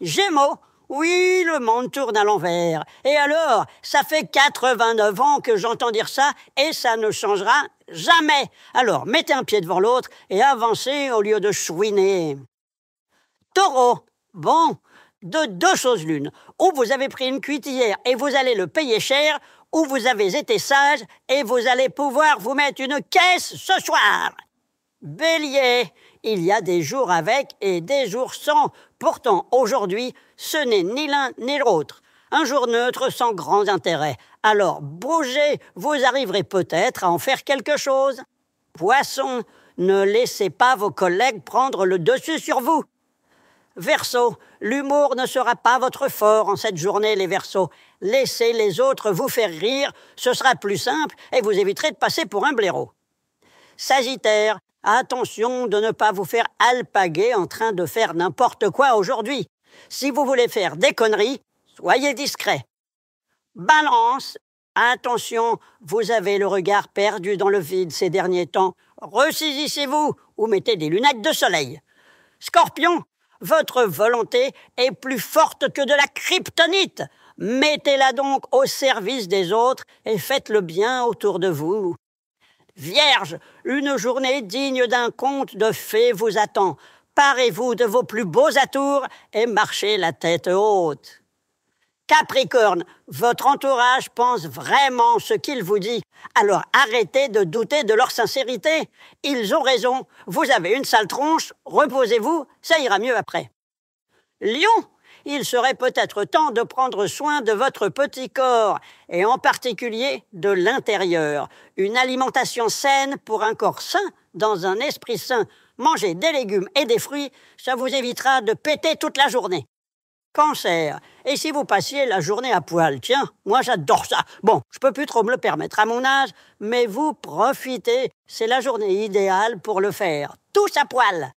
Gémeaux. Oui, le monde tourne à l'envers. Et alors, ça fait 89 ans que j'entends dire ça et ça ne changera jamais. Alors, mettez un pied devant l'autre et avancez au lieu de chouiner. Taureau. Bon, de deux choses l'une. Ou vous avez pris une hier et vous allez le payer cher, ou vous avez été sage et vous allez pouvoir vous mettre une caisse ce soir. Bélier, il y a des jours avec et des jours sans. Pourtant, aujourd'hui, ce n'est ni l'un ni l'autre. Un jour neutre sans grand intérêt. Alors, bougez, vous arriverez peut-être à en faire quelque chose. Poisson, ne laissez pas vos collègues prendre le dessus sur vous. Verseau, l'humour ne sera pas votre fort en cette journée, les Verseaux. Laissez les autres vous faire rire, ce sera plus simple et vous éviterez de passer pour un blaireau. Sagittaire, Attention de ne pas vous faire alpaguer en train de faire n'importe quoi aujourd'hui. Si vous voulez faire des conneries, soyez discret. Balance, attention, vous avez le regard perdu dans le vide ces derniers temps. Ressaisissez-vous ou mettez des lunettes de soleil. Scorpion, votre volonté est plus forte que de la kryptonite. Mettez-la donc au service des autres et faites le bien autour de vous. Vierge, une journée digne d'un conte de fées vous attend. Parez-vous de vos plus beaux atours et marchez la tête haute. Capricorne, votre entourage pense vraiment ce qu'il vous dit, alors arrêtez de douter de leur sincérité. Ils ont raison, vous avez une sale tronche, reposez-vous, ça ira mieux après. Lion, il serait peut-être temps de prendre soin de votre petit corps, et en particulier de l'intérieur. Une alimentation saine pour un corps sain dans un esprit sain. Manger des légumes et des fruits, ça vous évitera de péter toute la journée. Cancer. Et si vous passiez la journée à poil Tiens, moi j'adore ça. Bon, je peux plus trop me le permettre à mon âge, mais vous profitez. C'est la journée idéale pour le faire. Tous à poil.